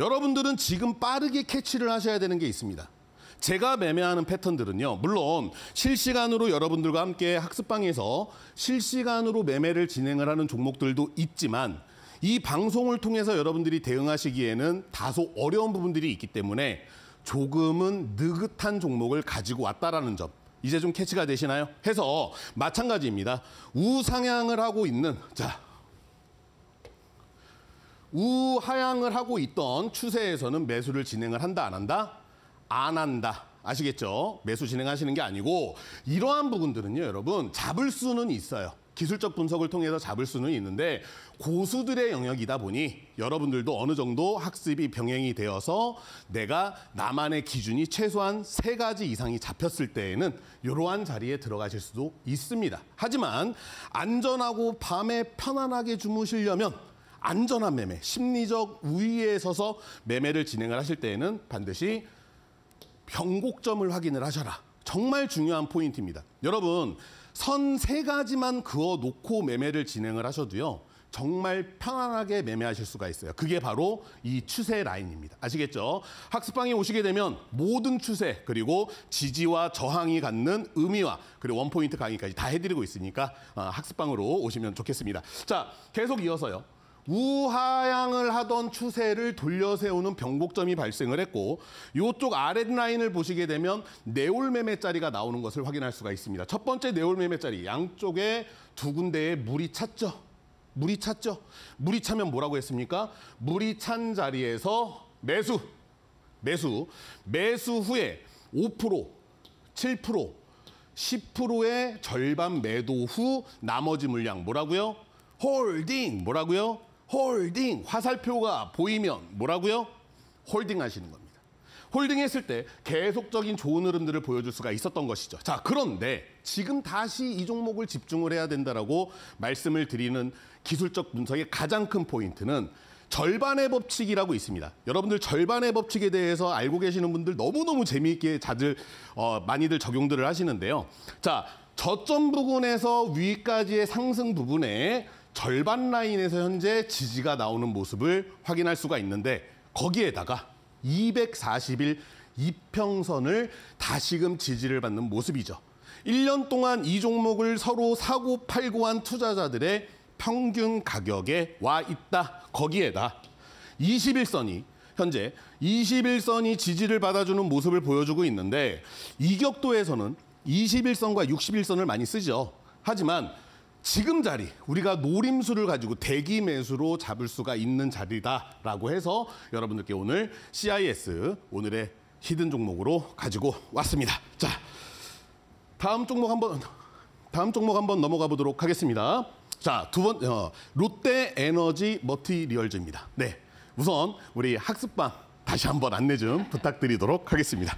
Speaker 2: 여러분들은 지금 빠르게 캐치를 하셔야 되는 게 있습니다. 제가 매매하는 패턴들은요. 물론 실시간으로 여러분들과 함께 학습방에서 실시간으로 매매를 진행을 하는 종목들도 있지만 이 방송을 통해서 여러분들이 대응하시기에는 다소 어려운 부분들이 있기 때문에 조금은 느긋한 종목을 가지고 왔다라는 점 이제 좀 캐치가 되시나요? 해서 마찬가지입니다. 우상향을 하고 있는 자 우하향을 하고 있던 추세에서는 매수를 진행을 한다 안 한다? 안 한다. 아시겠죠? 매수 진행하시는 게 아니고 이러한 부분들은요 여러분 잡을 수는 있어요. 기술적 분석을 통해서 잡을 수는 있는데 고수들의 영역이다 보니 여러분들도 어느 정도 학습이 병행이 되어서 내가 나만의 기준이 최소한 세 가지 이상이 잡혔을 때에는 이러한 자리에 들어가실 수도 있습니다. 하지만 안전하고 밤에 편안하게 주무시려면 안전한 매매, 심리적 우위에 서서 매매를 진행을 하실 때에는 반드시 변곡점을 확인을 하셔라. 정말 중요한 포인트입니다. 여러분, 선 세 가지만 그어 놓고 매매를 진행을 하셔도요. 정말 편안하게 매매하실 수가 있어요. 그게 바로 이 추세 라인입니다. 아시겠죠? 학습방에 오시게 되면 모든 추세 그리고 지지와 저항이 갖는 의미와 그리고 원포인트 강의까지 다 해드리고 있으니까 어, 학습방으로 오시면 좋겠습니다. 자, 계속 이어서요. 우하향을 하던 추세를 돌려세우는 변곡점이 발생을 했고 이쪽 아래 라인을 보시게 되면 네올 매매짜리가 나오는 것을 확인할 수가 있습니다. 첫 번째 네올 매매짜리 양쪽에 두 군데에 물이 찼죠. 물이 찼죠. 물이 차면 뭐라고 했습니까? 물이 찬 자리에서 매수, 매수, 매수 후에 5%, 7%, 10%의 절반 매도 후 나머지 물량 뭐라고요? 홀딩 뭐라고요? 홀딩 화살표가 보이면 뭐라고요? 홀딩 하시는 겁니다. 홀딩했을 때 계속적인 좋은 흐름들을 보여줄 수가 있었던 것이죠. 자, 그런데 지금 다시 이 종목을 집중을 해야 된다라고 말씀을 드리는 기술적 분석의 가장 큰 포인트는 절반의 법칙이라고 있습니다. 여러분들 절반의 법칙에 대해서 알고 계시는 분들 너무너무 재미있게 자들 어, 많이들 적용들을 하시는데요. 자, 저점 부근에서 위까지의 상승 부분에 절반 라인에서 현재 지지가 나오는 모습을 확인할 수가 있는데 거기에다가 240일 이평선을 다시금 지지를 받는 모습이죠. 1년 동안 이 종목을 서로 사고 팔고 한 투자자들의 평균 가격에 와 있다. 거기에다 21선이 현재 21선이 지지를 받아주는 모습을 보여주고 있는데 이격도에서는 21선과 61선을 많이 쓰죠. 하지만 지금 자리 우리가 노림수를 가지고 대기 매수로 잡을 수가 있는 자리다라고 해서 여러분들께 오늘 CIS 오늘의 히든 종목으로 가지고 왔습니다. 자, 다음 종목 한번 다음 종목 한번 넘어가 보도록 하겠습니다. 자, 두 번, 어, 롯데 에너지 머티리얼즈입니다. 네. 우선 우리 학습방 다시 한번 안내 좀 부탁드리도록 하겠습니다.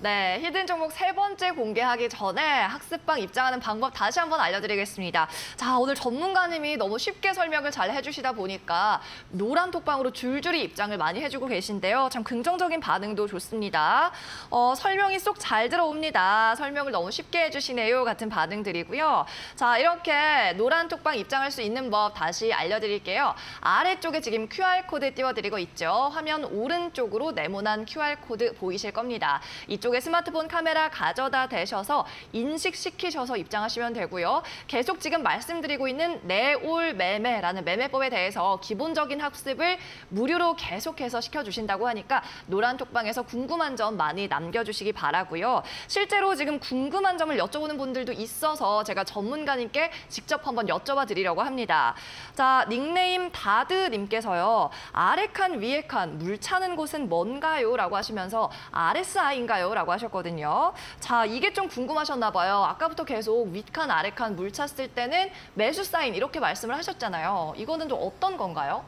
Speaker 1: 네, 히든 종목 세 번째 공개하기 전에 학습방 입장하는 방법 다시 한번 알려드리겠습니다. 자, 오늘 전문가님이 너무 쉽게 설명을 잘 해주시다 보니까 노란 톡방으로 줄줄이 입장을 많이 해주고 계신데요. 참 긍정적인 반응도 좋습니다. 어, 설명이 쏙 잘 들어옵니다. 설명을 너무 쉽게 해주시네요. 같은 반응들이고요. 자, 이렇게 노란 톡방 입장할 수 있는 법 다시 알려드릴게요. 아래쪽에 지금 QR코드 띄워드리고 있죠. 화면 오른쪽으로 네모난 QR코드 보이실 겁니다. 이쪽 앞쪽에 스마트폰 카메라 가져다 대셔서 인식시키셔서 입장하시면 되고요. 계속 지금 말씀드리고 있는 내올 매매라는 매매법에 대해서 기본적인 학습을 무료로 계속해서 시켜주신다고 하니까 노란톡방에서 궁금한 점 많이 남겨주시기 바라고요. 실제로 지금 궁금한 점을 여쭤보는 분들도 있어서 제가 전문가님께 직접 한번 여쭤봐 드리려고 합니다. 자, 닉네임 다드님께서요. 아래 칸, 위에 칸, 물 차는 곳은 뭔가요? 라고 하시면서 RSI인가요? 라고 하셨거든요. 자, 이게 좀 궁금하셨나 봐요. 아까부터 계속 윗칸, 아래칸 물 찼을 때는 매수 사인 이렇게 말씀을 하셨잖아요. 이거는 좀 어떤 건가요?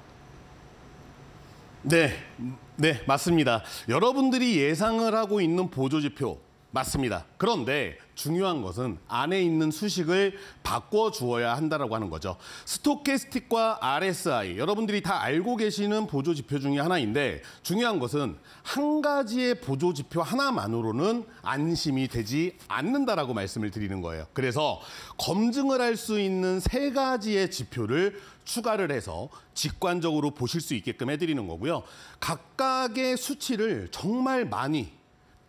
Speaker 2: 네, 네, 맞습니다. 여러분들이 예상을 하고 있는 보조지표 맞습니다. 그런데 중요한 것은 안에 있는 수식을 바꿔 주어야 한다라고 하는 거죠. 스토캐스틱과 RSI 여러분들이 다 알고 계시는 보조 지표 중에 하나인데 중요한 것은 한 가지의 보조 지표 하나만으로는 안심이 되지 않는다라고 말씀을 드리는 거예요. 그래서 검증을 할 수 있는 세 가지의 지표를 추가를 해서 직관적으로 보실 수 있게끔 해드리는 거고요. 각각의 수치를 정말 많이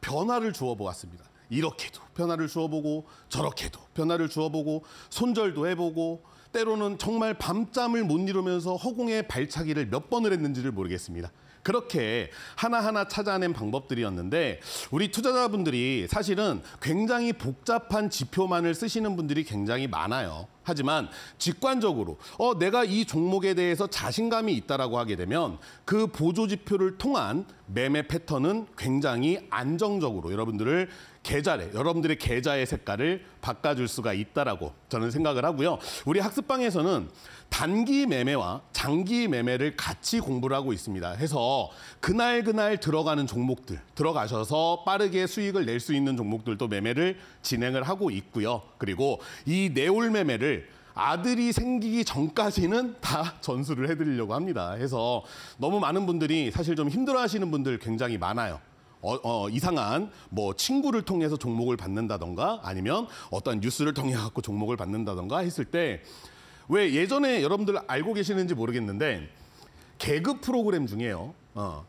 Speaker 2: 변화를 주어 보았습니다. 이렇게도 변화를 주어보고 저렇게도 변화를 주어보고 손절도 해보고 때로는 정말 밤잠을 못 이루면서 허공에 발차기를 몇 번을 했는지를 모르겠습니다. 그렇게 하나하나 찾아낸 방법들이었는데 우리 투자자분들이 사실은 굉장히 복잡한 지표만을 쓰시는 분들이 굉장히 많아요. 하지만 직관적으로 어 내가 이 종목에 대해서 자신감이 있다라고 하게 되면 그 보조 지표를 통한 매매 패턴은 굉장히 안정적으로 여러분들을 계좌래 여러분들의 계좌의 색깔을 바꿔줄 수가 있다라고 저는 생각을 하고요. 우리 학습방에서는 단기 매매와 장기 매매를 같이 공부를 하고 있습니다. 해서 그날 그날 들어가는 종목들 들어가셔서 빠르게 수익을 낼 수 있는 종목들도 매매를 진행을 하고 있고요. 그리고 이 내올 매매를 아들이 생기기 전까지는 다 *laughs* 전수를 해드리려고 합니다. 해서 너무 많은 분들이 사실 좀 힘들어하시는 분들 굉장히 많아요. 어, 어, 이상한 뭐 친구를 통해서 종목을 받는다던가 아니면 어떤 뉴스를 통해 갖고 종목을 받는다던가 했을 때 왜 예전에 여러분들 알고 계시는지 모르겠는데 개그 프로그램 중에요. 어,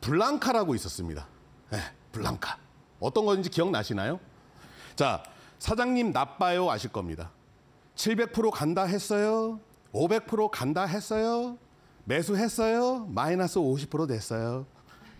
Speaker 2: 블랑카라고 있었습니다. 에, 예, 블랑카. 어떤 건지 기억나시나요? 자, 사장님 나빠요 아실 겁니다. 700% 간다 했어요? 500% 간다 했어요? 매수했어요? 마이너스 50% 됐어요.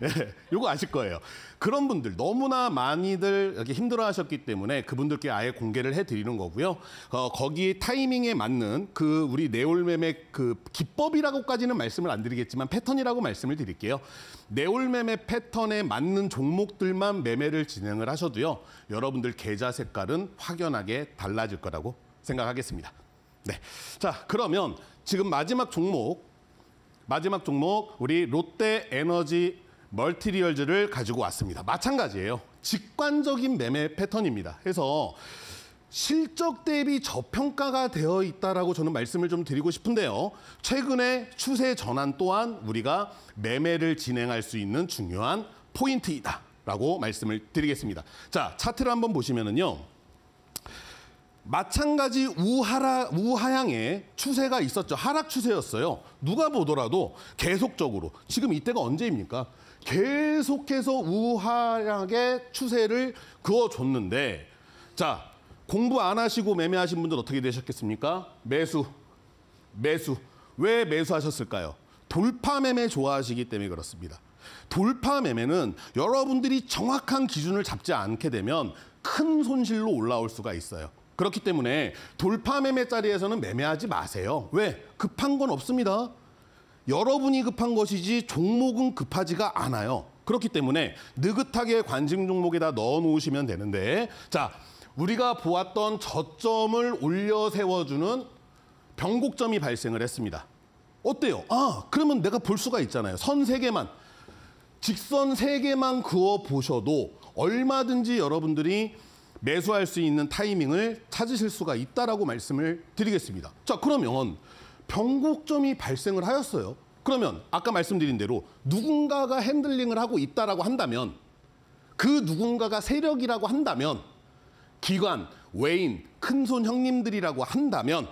Speaker 2: 예, *laughs* 이거 네, 아실 거예요. 그런 분들 너무나 많이들 이렇게 힘들어하셨기 때문에 그분들께 아예 공개를 해드리는 거고요. 어, 거기 타이밍에 맞는 그 우리 네올매매 그 기법이라고까지는 말씀을 안 드리겠지만 패턴이라고 말씀을 드릴게요. 네올매매 패턴에 맞는 종목들만 매매를 진행을 하셔도요. 여러분들 계좌 색깔은 확연하게 달라질 거라고 생각하겠습니다. 네. 자, 그러면 지금 마지막 종목, 마지막 종목, 우리 롯데 에너지 멀티리얼즈를 가지고 왔습니다. 마찬가지예요. 직관적인 매매 패턴입니다. 그래서 실적 대비 저평가가 되어 있다라고 저는 말씀을 좀 드리고 싶은데요. 최근의 추세 전환 또한 우리가 매매를 진행할 수 있는 중요한 포인트이다라고 말씀을 드리겠습니다. 자, 차트를 한번 보시면은요. 마찬가지 우하라, 우하향의 추세가 있었죠. 하락 추세였어요. 누가 보더라도 계속적으로 지금 이때가 언제입니까? 계속해서 우하향의 추세를 그어줬는데 자 공부 안 하시고 매매하신 분들 어떻게 되셨겠습니까? 매수, 매수. 왜 매수하셨을까요? 돌파 매매 좋아하시기 때문에 그렇습니다. 돌파 매매는 여러분들이 정확한 기준을 잡지 않게 되면 큰 손실로 올라올 수가 있어요. 그렇기 때문에 돌파 매매 자리에서는 매매하지 마세요. 왜? 급한 건 없습니다. 여러분이 급한 것이지 종목은 급하지가 않아요. 그렇기 때문에 느긋하게 관심 종목에다 넣어 놓으시면 되는데 자 우리가 보았던 저점을 올려 세워주는 변곡점이 발생을 했습니다. 어때요? 아 그러면 내가 볼 수가 있잖아요. 선3개만 직선 3개만 그어보셔도 얼마든지 여러분들이 매수할 수 있는 타이밍을 찾으실 수가 있다라고 말씀을 드리겠습니다. 자, 그러면 변곡점이 발생을 하였어요. 그러면 아까 말씀드린 대로 누군가가 핸들링을 하고 있다라고 한다면 그 누군가가 세력이라고 한다면 기관, 외인, 큰손 형님들이라고 한다면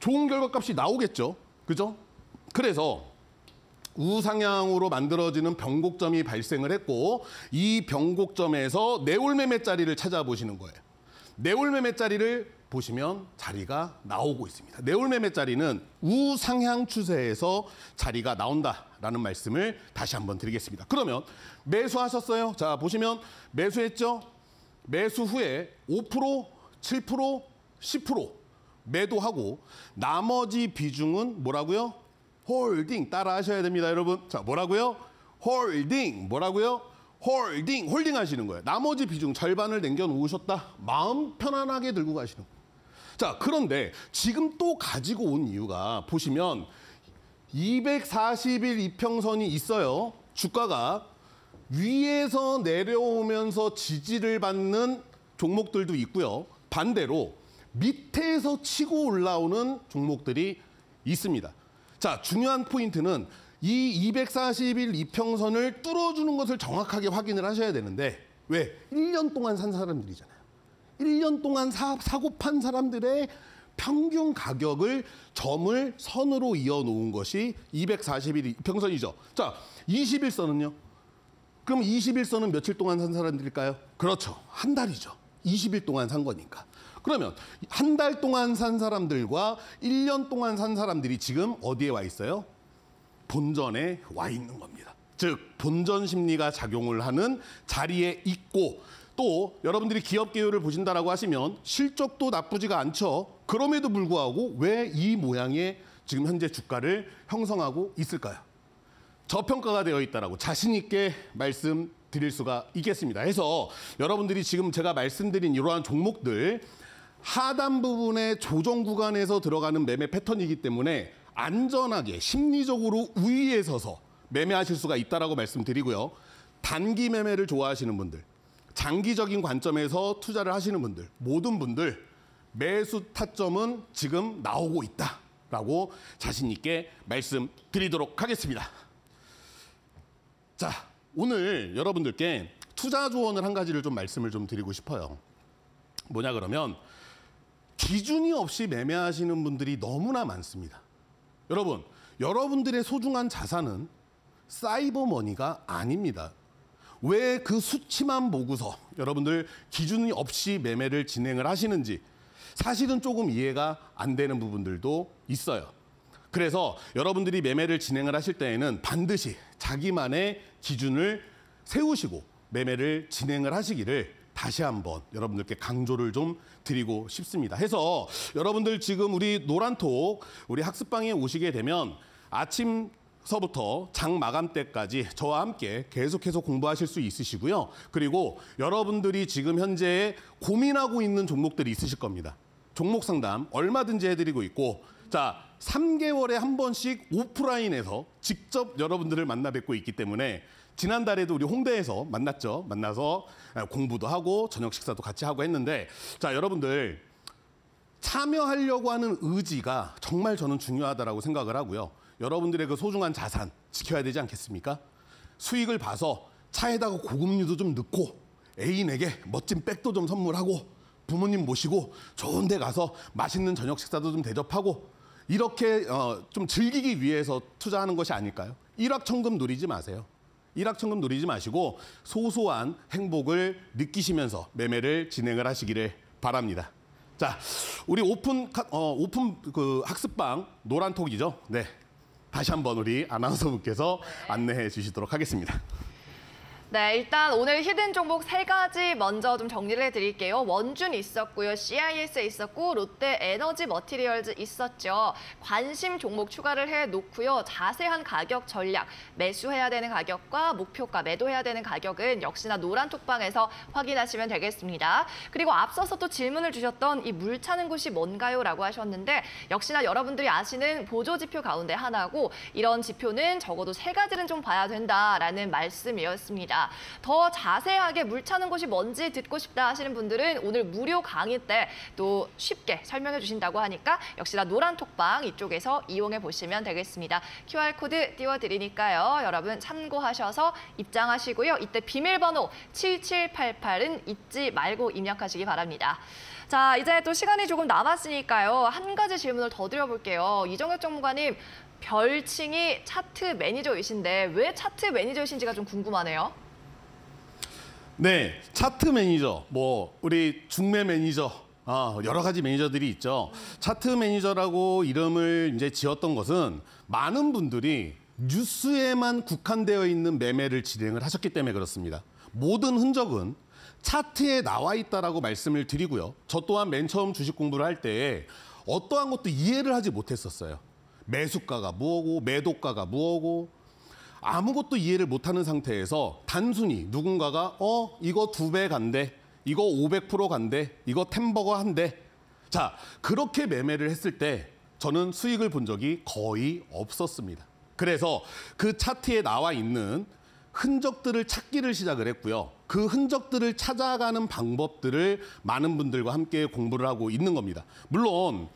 Speaker 2: 좋은 결과값이 나오겠죠. 그죠? 그래서 우상향으로 만들어지는 변곡점이 발생을 했고 이 변곡점에서 내올매매 자리를 찾아보시는 거예요. 내올매매 자리를 보시면 자리가 나오고 있습니다. 내올매매 자리는 우상향 추세에서 자리가 나온다라는 말씀을 다시 한번 드리겠습니다. 그러면 매수하셨어요. 자 보시면 매수했죠. 매수 후에 5%, 7%, 10% 매도하고 나머지 비중은 뭐라고요? 홀딩 따라 하셔야 됩니다, 여러분. 자, 뭐라고요? 홀딩. 뭐라고요? 홀딩. 홀딩 하시는 거예요. 나머지 비중 절반을 남겨 놓으셨다. 마음 편안하게 들고 가시는 거예요. 자, 그런데 지금 또 가지고 온 이유가 보시면 240일 이평선이 있어요. 주가가 위에서 내려오면서 지지를 받는 종목들도 있고요. 반대로 밑에서 치고 올라오는 종목들이 있습니다. 자, 중요한 포인트는 이241 이평선을 뚫어주는 것을 정확하게 확인을 하셔야 되는데 왜? 1년 동안 산 사람들이잖아요. 1년 동안 사, 사고 판 사람들의 평균 가격을 점을 선으로 이어 놓은 것이 241 평선이죠. 자, 21선은요? 그럼 21선은 며칠 동안 산 사람들일까요? 그렇죠. 한 달이죠. 20일 동안 산 거니까. 그러면 한 달 동안 산 사람들과 1년 동안 산 사람들이 지금 어디에 와 있어요? 본전에 와 있는 겁니다. 즉 본전 심리가 작용을 하는 자리에 있고 또 여러분들이 기업 계열을 보신다라고 하시면 실적도 나쁘지가 않죠. 그럼에도 불구하고 왜 이 모양의 지금 현재 주가를 형성하고 있을까요? 저평가가 되어 있다라고 자신 있게 말씀드릴 수가 있겠습니다. 해서 여러분들이 지금 제가 말씀드린 이러한 종목들 하단 부분의 조정 구간에서 들어가는 매매 패턴이기 때문에 안전하게 심리적으로 우위에 서서 매매하실 수가 있다라고 말씀드리고요. 단기 매매를 좋아하시는 분들, 장기적인 관점에서 투자를 하시는 분들, 모든 분들 매수 타점은 지금 나오고 있다라고 자신 있게 말씀드리도록 하겠습니다. 자, 오늘 여러분들께 투자 조언을 한 가지를 좀 말씀을 좀 드리고 싶어요. 뭐냐 그러면 기준이 없이 매매하시는 분들이 너무나 많습니다. 여러분, 여러분들의 소중한 자산은 사이버머니가 아닙니다. 왜 그 수치만 보고서 여러분들 기준이 없이 매매를 진행을 하시는지 사실은 조금 이해가 안 되는 부분들도 있어요. 그래서 여러분들이 매매를 진행을 하실 때에는 반드시 자기만의 기준을 세우시고 매매를 진행을 하시기를 다시 한번 여러분들께 강조를 좀 드리고 싶습니다. 해서 여러분들 지금 우리 노란톡 우리 학습방에 오시게 되면 아침 서부터 장 마감 때까지 저와 함께 계속해서 공부하실 수 있으시고요. 그리고 여러분들이 지금 현재 고민하고 있는 종목들이 있으실 겁니다. 종목 상담 얼마든지 해드리고 있고 자 3개월에 한 번씩 오프라인에서 직접 여러분들을 만나 뵙고 있기 때문에 지난달에도 우리 홍대에서 만났죠. 만나서 공부도 하고 저녁 식사도 같이 하고 했는데 자 여러분들 참여하려고 하는 의지가 정말 저는 중요하다라고 생각을 하고요. 여러분들의 그 소중한 자산 지켜야 되지 않겠습니까? 수익을 봐서 차에다가 고급류도 좀 넣고 애인에게 멋진 백도 좀 선물하고 부모님 모시고 좋은 데 가서 맛있는 저녁 식사도 좀 대접하고 이렇게 어, 좀 즐기기 위해서 투자하는 것이 아닐까요? 일확천금 누리지 마세요. 일확천금 누리지 마시고 소소한 행복을 느끼시면서 매매를 진행을 하시기를 바랍니다. 자, 우리 오픈 어, 오픈 그 학습방 노란톡이죠. 네, 다시 한번 우리 아나운서분께서 네. 안내해 주시도록 하겠습니다.
Speaker 1: 네, 일단 오늘 히든 종목 세 가지 먼저 좀 정리를 해드릴게요. 원준 있었고요, CIS 있었고, 롯데 에너지 머티리얼즈 있었죠. 관심 종목 추가를 해놓고요, 자세한 가격 전략, 매수해야 되는 가격과 목표가, 매도해야 되는 가격은 역시나 노란 톡방에서 확인하시면 되겠습니다. 그리고 앞서서 또 질문을 주셨던 이 물 차는 곳이 뭔가요? 라고 하셨는데 역시나 여러분들이 아시는 보조 지표 가운데 하나고 이런 지표는 적어도 세 가지는 좀 봐야 된다라는 말씀이었습니다. 더 자세하게 물 차는 곳이 뭔지 듣고 싶다 하시는 분들은 오늘 무료 강의 때 또 쉽게 설명해 주신다고 하니까 역시나 노란 톡방 이쪽에서 이용해 보시면 되겠습니다. QR코드 띄워드리니까요. 여러분 참고하셔서 입장하시고요. 이때 비밀번호 7788은 잊지 말고 입력하시기 바랍니다. 자, 이제 또 시간이 조금 남았으니까요. 한 가지 질문을 더 드려볼게요. 이정혁 정무관님, 별칭이 차트 매니저이신데 왜 차트 매니저이신지가 좀 궁금하네요.
Speaker 2: 네, 차트 매니저, 뭐 우리 중매 매니저, 아, 여러 가지 매니저들이 있죠. 차트 매니저라고 이름을 이제 지었던 것은 많은 분들이 뉴스에만 국한되어 있는 매매를 진행을 하셨기 때문에 그렇습니다. 모든 흔적은 차트에 나와 있다라고 말씀을 드리고요. 저 또한 맨 처음 주식 공부를 할 때 어떠한 것도 이해를 하지 못했었어요. 매수가가 무엇고 매도가가 무엇고 아무것도 이해를 못하는 상태에서 단순히 누군가가 어 이거 두 배 간대, 이거 500% 간대, 이거 템버거 한대. 자 그렇게 매매를 했을 때 저는 수익을 본 적이 거의 없었습니다. 그래서 그 차트에 나와 있는 흔적들을 찾기를 시작을 했고요. 그 흔적들을 찾아가는 방법들을 많은 분들과 함께 공부를 하고 있는 겁니다. 물론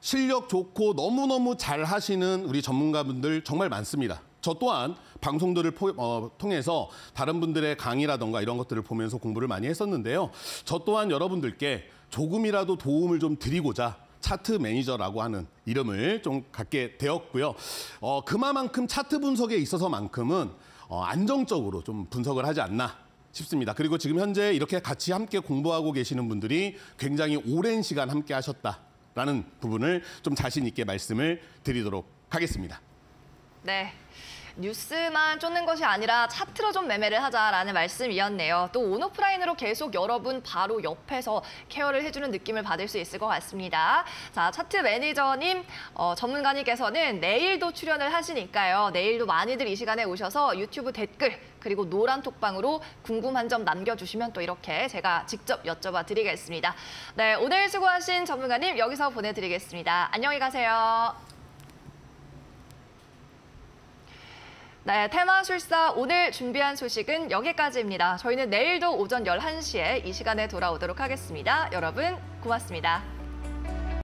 Speaker 2: 실력 좋고 너무너무 잘 하시는 우리 전문가분들 정말 많습니다. 저 또한 방송들을 포, 어, 통해서 다른 분들의 강의라던가 이런 것들을 보면서 공부를 많이 했었는데요. 저 또한 여러분들께 조금이라도 도움을 좀 드리고자 차트 매니저라고 하는 이름을 좀 갖게 되었고요. 어, 그만큼 차트 분석에 있어서만큼은 어, 안정적으로 좀 분석을 하지 않나 싶습니다. 그리고 지금 현재 이렇게 같이 함께 공부하고 계시는 분들이 굉장히 오랜 시간 함께 하셨다라는 부분을 좀 자신 있게 말씀을 드리도록 하겠습니다.
Speaker 1: 네. 뉴스만 쫓는 것이 아니라 차트로 좀 매매를 하자라는 말씀이었네요. 또 온오프라인으로 계속 여러분 바로 옆에서 케어를 해주는 느낌을 받을 수 있을 것 같습니다. 자, 차트 매니저님, 어, 전문가님께서는 내일도 출연을 하시니까요. 내일도 많이들 이 시간에 오셔서 유튜브 댓글 그리고 노란 톡방으로 궁금한 점 남겨주시면 또 이렇게 제가 직접 여쭤봐 드리겠습니다. 네, 오늘 수고하신 전문가님 여기서 보내드리겠습니다. 안녕히 가세요. 네, 테마술사 오늘 준비한 소식은 여기까지입니다. 저희는 내일도 오전 11시에 이 시간에 돌아오도록 하겠습니다. 여러분 고맙습니다.